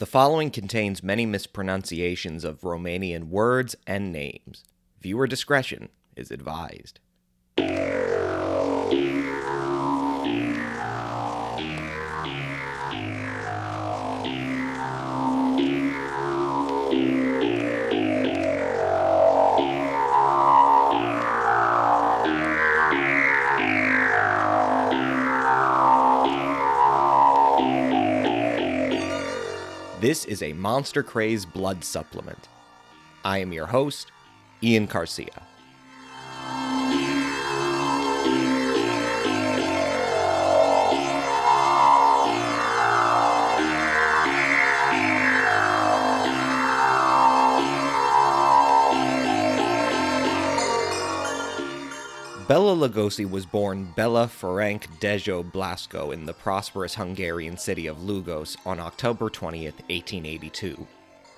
The following contains many mispronunciations of Romanian words and names. Viewer discretion is advised. This is a Monster Craze blood supplement. I am your host, Ian Garcia. Bela Lugosi was born Bela Ferenc Dejo Blasco in the prosperous Hungarian city of Lugos on October 20, 1882.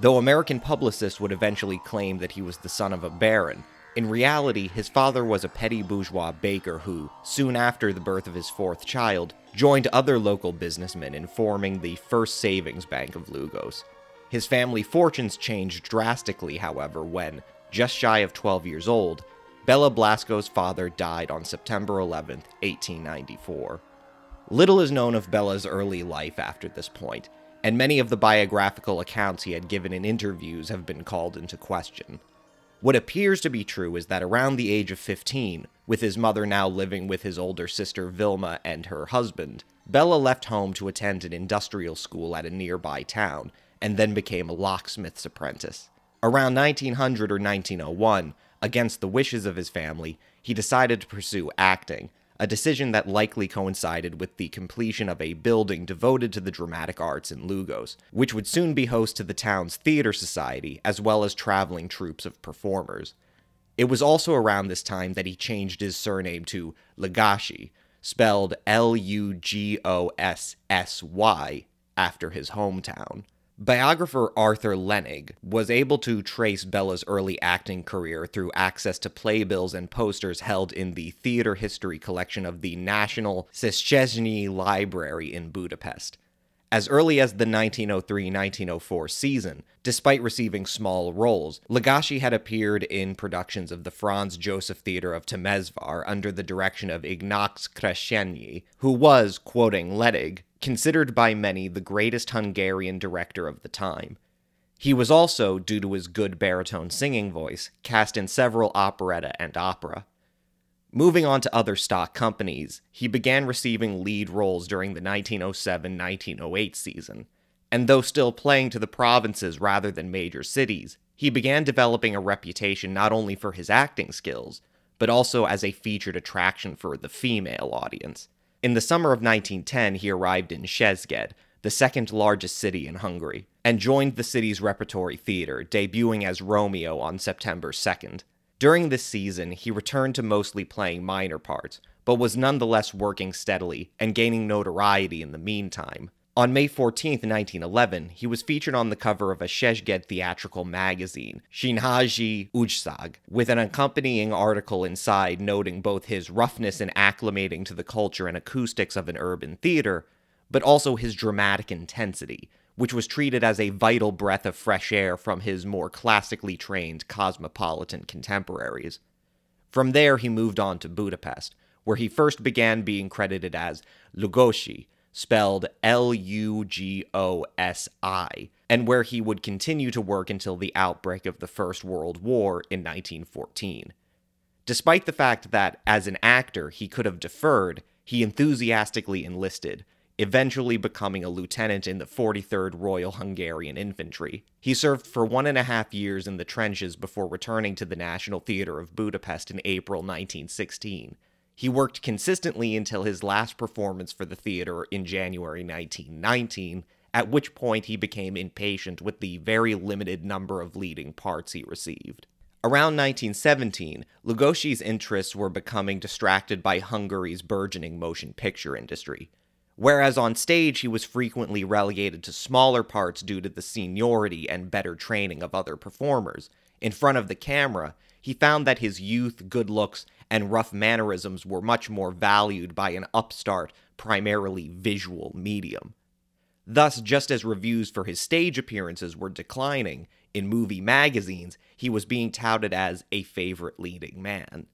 Though American publicists would eventually claim that he was the son of a baron, in reality, his father was a petty bourgeois baker who, soon after the birth of his fourth child, joined other local businessmen in forming the First Savings Bank of Lugos. His family fortunes changed drastically, however, when, just shy of 12 years old, Bella Blasco's father died on September 11, 1894. Little is known of Bella's early life after this point, and many of the biographical accounts he had given in interviews have been called into question. What appears to be true is that around the age of 15, with his mother now living with his older sister Vilma and her husband, Bella left home to attend an industrial school at a nearby town, and then became a locksmith's apprentice. Around 1900 or 1901, against the wishes of his family, he decided to pursue acting, a decision that likely coincided with the completion of a building devoted to the dramatic arts in Lugos, which would soon be host to the town's theater society as well as traveling troupes of performers. It was also around this time that he changed his surname to Legashi, spelled L U G O S S Y, after his hometown. Biographer Arthur Lenig was able to trace Bella's early acting career through access to playbills and posters held in the theater history collection of the National Szczesny Library in Budapest. As early as the 1903 1904 season, despite receiving small roles, Lagashi had appeared in productions of the Franz Josef Theater of Temesvar under the direction of Ignaz Krashenyi, who was, quoting Ledig, considered by many the greatest Hungarian director of the time. He was also, due to his good baritone singing voice, cast in several operetta and opera. Moving on to other stock companies, he began receiving lead roles during the 1907 1908 season, and though still playing to the provinces rather than major cities, he began developing a reputation not only for his acting skills, but also as a featured attraction for the female audience. In the summer of 1910, he arrived in Szeged, the second largest city in Hungary, and joined the city's repertory theater, debuting as Romeo on September 2nd. During this season, he returned to mostly playing minor parts, but was nonetheless working steadily and gaining notoriety in the meantime. On May 14, 1911, he was featured on the cover of a Sheshget theatrical magazine, Shinhaji Ujsag, with an accompanying article inside noting both his roughness in acclimating to the culture and acoustics of an urban theater, but also his dramatic intensity, which was treated as a vital breath of fresh air from his more classically trained cosmopolitan contemporaries. From there, he moved on to Budapest, where he first began being credited as Lugosi, spelled L U G O S I, and where he would continue to work until the outbreak of the First World War in 1914. Despite the fact that, as an actor, he could have deferred, he enthusiastically enlisted, eventually becoming a lieutenant in the 43rd Royal Hungarian Infantry. He served for one and a half years in the trenches before returning to the National Theatre of Budapest in April 1916, he worked consistently until his last performance for the theater in January 1919, at which point he became impatient with the very limited number of leading parts he received. Around 1917, Lugosi's interests were becoming distracted by Hungary's burgeoning motion picture industry. Whereas on stage he was frequently relegated to smaller parts due to the seniority and better training of other performers, in front of the camera, he found that his youth, good looks, and rough mannerisms were much more valued by an upstart, primarily visual medium. Thus, just as reviews for his stage appearances were declining in movie magazines, he was being touted as a favorite leading man.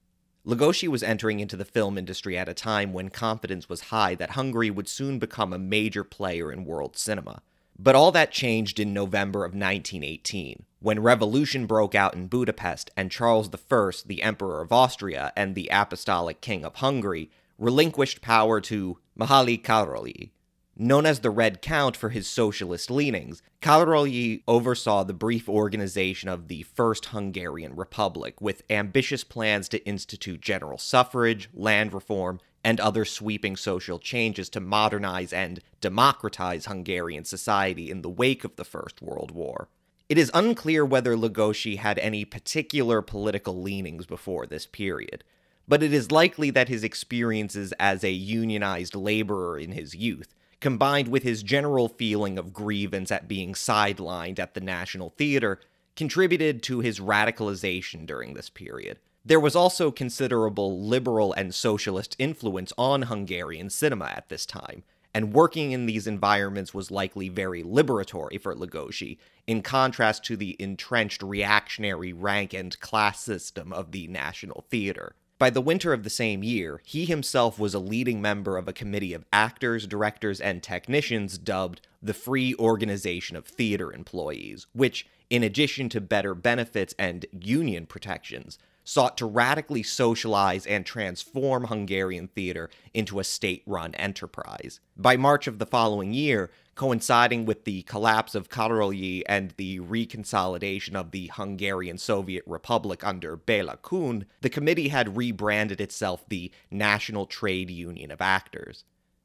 Lugosi was entering into the film industry at a time when confidence was high that Hungary would soon become a major player in world cinema. But all that changed in November of 1918, when revolution broke out in Budapest and Charles I, the Emperor of Austria and the Apostolic King of Hungary, relinquished power to Mihaly Karolyi. Known as the Red Count for his socialist leanings, Karolyi oversaw the brief organization of the First Hungarian Republic, with ambitious plans to institute general suffrage, land reform, and other sweeping social changes to modernize and democratize Hungarian society in the wake of the First World War. It is unclear whether Lugosi had any particular political leanings before this period, but it is likely that his experiences as a unionized laborer in his youth, combined with his general feeling of grievance at being sidelined at the National Theater, contributed to his radicalization during this period. There was also considerable liberal and socialist influence on Hungarian cinema at this time, and working in these environments was likely very liberatory for Lugosi, in contrast to the entrenched reactionary rank and class system of the National Theater. By the winter of the same year, he himself was a leading member of a committee of actors, directors, and technicians dubbed the Free Organization of Theater Employees, which, in addition to better benefits and union protections, sought to radically socialize and transform Hungarian theater into a state run enterprise. By March of the following year, coinciding with the collapse of Karolyi and the reconsolidation of the Hungarian Soviet Republic under Bela Kun, the committee had rebranded itself the National Trade Union of Actors.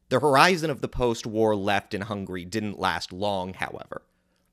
The horizon of the post war left in Hungary didn't last long, however.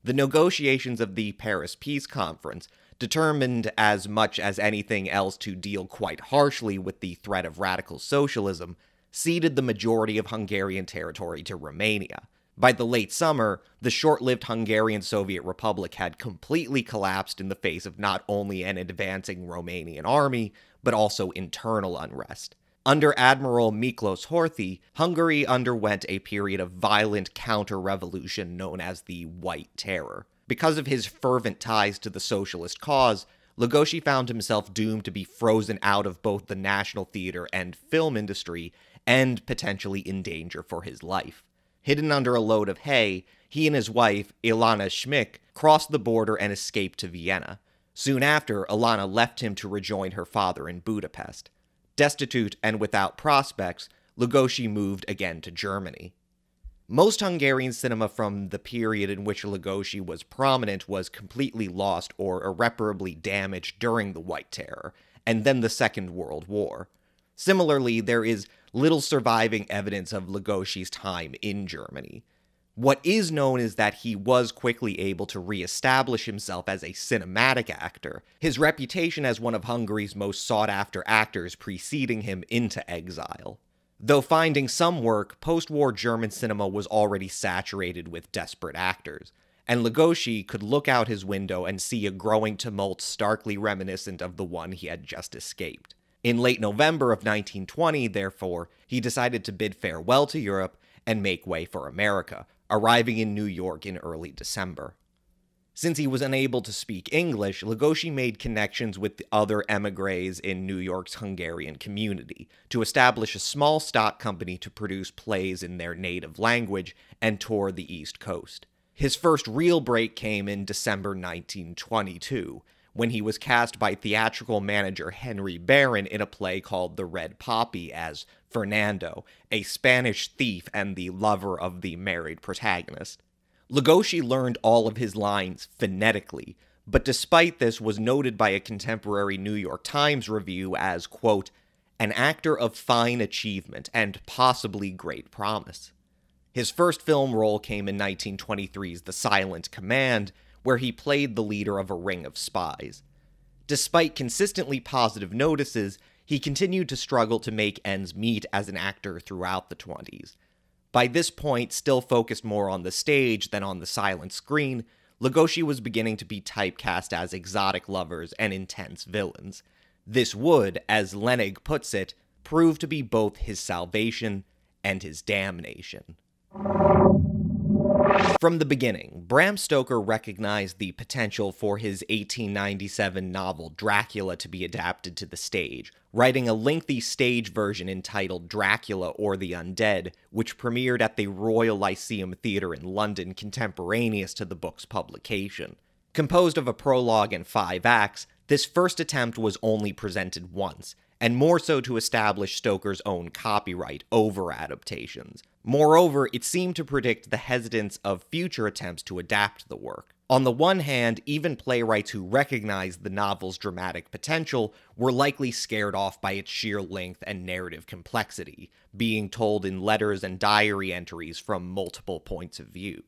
The negotiations of the Paris Peace Conference determined as much as anything else to deal quite harshly with the threat of radical socialism, ceded the majority of Hungarian territory to Romania. By the late summer, the short lived Hungarian Soviet Republic had completely collapsed in the face of not only an advancing Romanian army, but also internal unrest. Under Admiral Miklos Horthy, Hungary underwent a period of violent counter revolution known as the White Terror. Because of his fervent ties to the socialist cause, Lugosi found himself doomed to be frozen out of both the national theater and film industry, and potentially in danger for his life. Hidden under a load of hay, he and his wife, Ilana Schmick, crossed the border and escaped to Vienna. Soon after, Ilana left him to rejoin her father in Budapest. Destitute and without prospects, Lugosi moved again to Germany. Most Hungarian cinema from the period in which Lugosi was prominent was completely lost or irreparably damaged during the White Terror, and then the Second World War. Similarly, there is little surviving evidence of Lugosi's time in Germany. What is known is that he was quickly able to reestablish himself as a cinematic actor, his reputation as one of Hungary's most sought after actors preceding him into exile. Though finding some work, post war German cinema was already saturated with desperate actors, and Lugosi could look out his window and see a growing tumult starkly reminiscent of the one he had just escaped. In late November of 1920, therefore, he decided to bid farewell to Europe and make way for America, arriving in New York in early December. Since he was unable to speak English, Lugosi made connections with other emigres in New York's Hungarian community to establish a small stock company to produce plays in their native language and tour the East Coast. His first real break came in December 1922, when he was cast by theatrical manager Henry Barron in a play called The Red Poppy as Fernando, a Spanish thief and the lover of the married protagonist. Lugosi learned all of his lines phonetically, but despite this was noted by a contemporary New York Times review as, quote, an actor of fine achievement and possibly great promise. His first film role came in 1923's The Silent Command, where he played the leader of a ring of spies. Despite consistently positive notices, he continued to struggle to make ends meet as an actor throughout the 20s. By this point, still focused more on the stage than on the silent screen, Legoshi was beginning to be typecast as exotic lovers and intense villains. This would, as Lenig puts it, prove to be both his salvation and his damnation. From the beginning, Bram Stoker recognized the potential for his 1897 novel Dracula to be adapted to the stage, writing a lengthy stage version entitled Dracula or the Undead, which premiered at the Royal Lyceum Theatre in London contemporaneous to the book's publication. Composed of a prologue and five acts, this first attempt was only presented once, and more so to establish Stoker's own copyright over adaptations. Moreover, it seemed to predict the hesitance of future attempts to adapt the work. On the one hand, even playwrights who recognized the novel's dramatic potential were likely scared off by its sheer length and narrative complexity, being told in letters and diary entries from multiple points of view.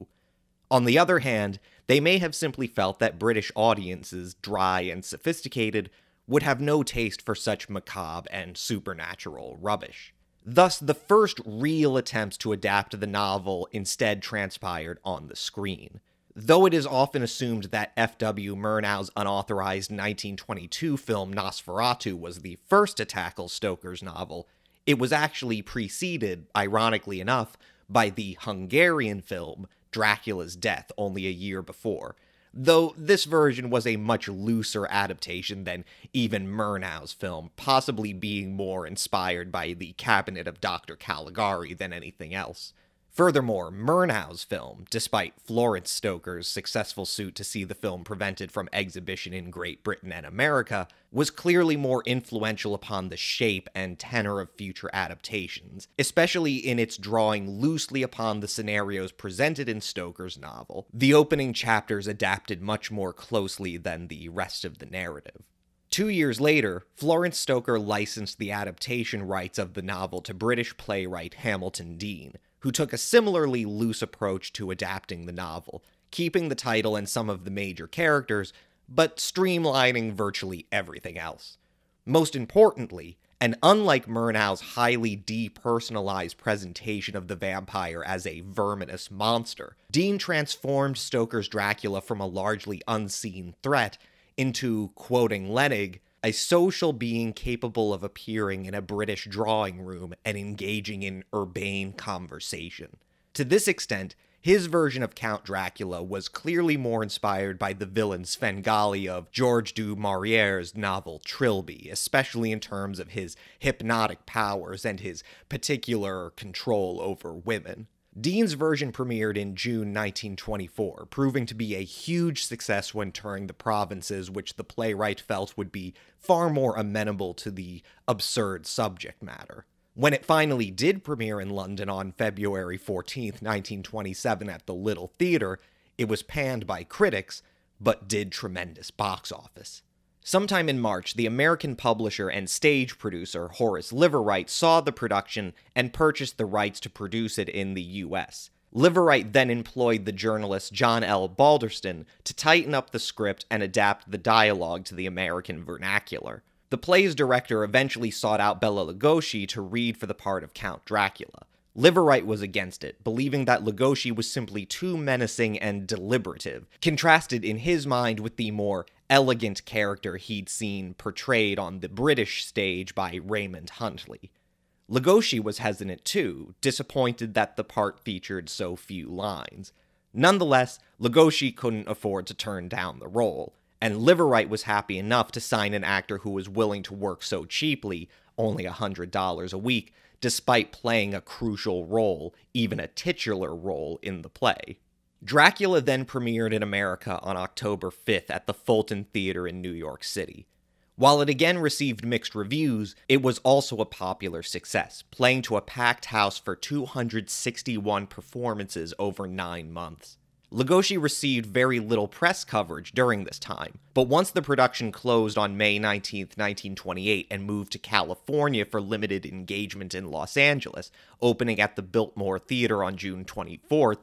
On the other hand, they may have simply felt that British audiences, dry and sophisticated, would have no taste for such macabre and supernatural rubbish. Thus, the first real attempts to adapt the novel instead transpired on the screen. Though it is often assumed that F.W. Murnau's unauthorized 1922 film Nosferatu was the first to tackle Stoker's novel, it was actually preceded, ironically enough, by the Hungarian film Dracula's Death only a year before, though this version was a much looser adaptation than even Murnau's film, possibly being more inspired by the cabinet of Dr. Caligari than anything else. Furthermore, Murnau's film, despite Florence Stoker's successful suit to see the film prevented from exhibition in Great Britain and America, was clearly more influential upon the shape and tenor of future adaptations, especially in its drawing loosely upon the scenarios presented in Stoker's novel. The opening chapters adapted much more closely than the rest of the narrative. Two years later, Florence Stoker licensed the adaptation rights of the novel to British playwright Hamilton Dean, who took a similarly loose approach to adapting the novel, keeping the title and some of the major characters, but streamlining virtually everything else. Most importantly, and unlike Murnau's highly depersonalized presentation of the vampire as a verminous monster, Dean transformed Stoker's Dracula from a largely unseen threat into, quoting Lenig, a social being capable of appearing in a British drawing room and engaging in urbane conversation. To this extent, his version of Count Dracula was clearly more inspired by the villain Svengali of Georges du Maurier's novel Trilby, especially in terms of his hypnotic powers and his particular control over women. Dean's version premiered in June 1924, proving to be a huge success when touring the provinces, which the playwright felt would be far more amenable to the absurd subject matter. When it finally did premiere in London on February 14, 1927, at the Little Theatre, it was panned by critics, but did tremendous box office. Sometime in March, the American publisher and stage producer Horace Liverwright saw the production and purchased the rights to produce it in the US. Liverwright then employed the journalist John L. Balderston to tighten up the script and adapt the dialogue to the American vernacular. The play's director eventually sought out Bela Lugosi to read for the part of Count Dracula. Liverwright was against it, believing that Lugosi was simply too menacing and deliberative, contrasted in his mind with the more elegant character he'd seen portrayed on the British stage by Raymond Huntley. Legoshi was hesitant too, disappointed that the part featured so few lines. Nonetheless, Legoshi couldn't afford to turn down the role, and Liveright was happy enough to sign an actor who was willing to work so cheaply, only a $100 a week, despite playing a crucial role, even a titular role in the play. Dracula then premiered in America on October 5th at the Fulton Theater in New York City. While it again received mixed reviews, it was also a popular success, playing to a packed house for 261 performances over nine months. Lugosi received very little press coverage during this time, but once the production closed on May 19, 1928, and moved to California for limited engagement in Los Angeles, opening at the Biltmore Theater on June 24th,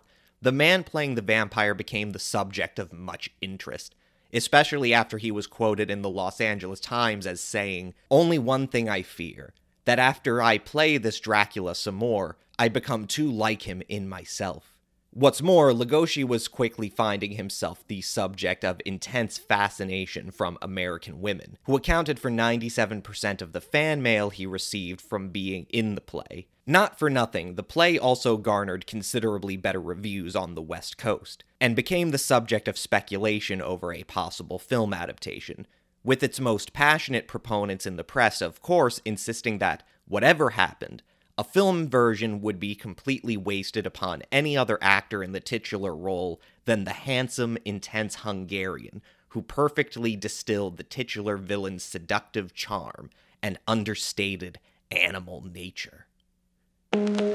the man playing the vampire became the subject of much interest, especially after he was quoted in the Los Angeles Times as saying, Only one thing I fear that after I play this Dracula some more, I become too like him in myself. What's more, Lugosi was quickly finding himself the subject of intense fascination from American women, who accounted for 97% of the fan mail he received from being in the play, not for nothing, the play also garnered considerably better reviews on the West Coast, and became the subject of speculation over a possible film adaptation, with its most passionate proponents in the press, of course, insisting that, whatever happened, a film version would be completely wasted upon any other actor in the titular role than the handsome, intense Hungarian, who perfectly distilled the titular villain's seductive charm and understated animal nature. Thank you.